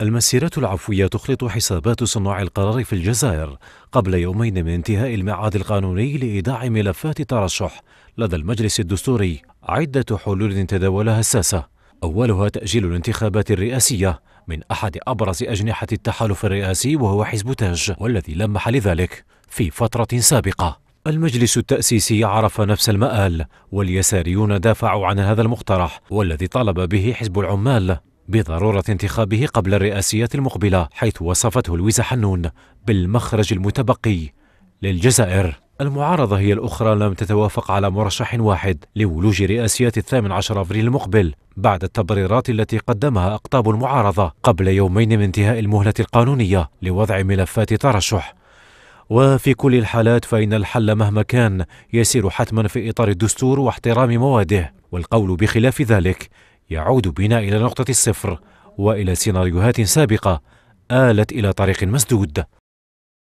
المسيرات العفوية تخلط حسابات صناع القرار في الجزائر قبل يومين من انتهاء الميعاد القانوني لإيداع ملفات الترشح لدى المجلس الدستوري عدة حلول تداولها الساسة أولها تأجيل الانتخابات الرئاسية من أحد أبرز أجنحة التحالف الرئاسي وهو حزب تاج والذي لمح لذلك في فترة سابقة المجلس التأسيسي عرف نفس المآل واليساريون دافعوا عن هذا المقترح والذي طالب به حزب العمال بضرورة انتخابه قبل الرئاسيات المقبلة حيث وصفته لويزا حنون بالمخرج المتبقي للجزائر المعارضة هي الأخرى لم تتوافق على مرشح واحد لولوج رئاسيات الثامن عشر أبريل المقبل بعد التبريرات التي قدمها أقطاب المعارضة قبل يومين من انتهاء المهلة القانونية لوضع ملفات ترشح وفي كل الحالات فإن الحل مهما كان يسير حتما في إطار الدستور واحترام مواده والقول بخلاف ذلك يعود بنا إلى نقطة الصفر وإلى سيناريوهات سابقة آلت إلى طريق مسدود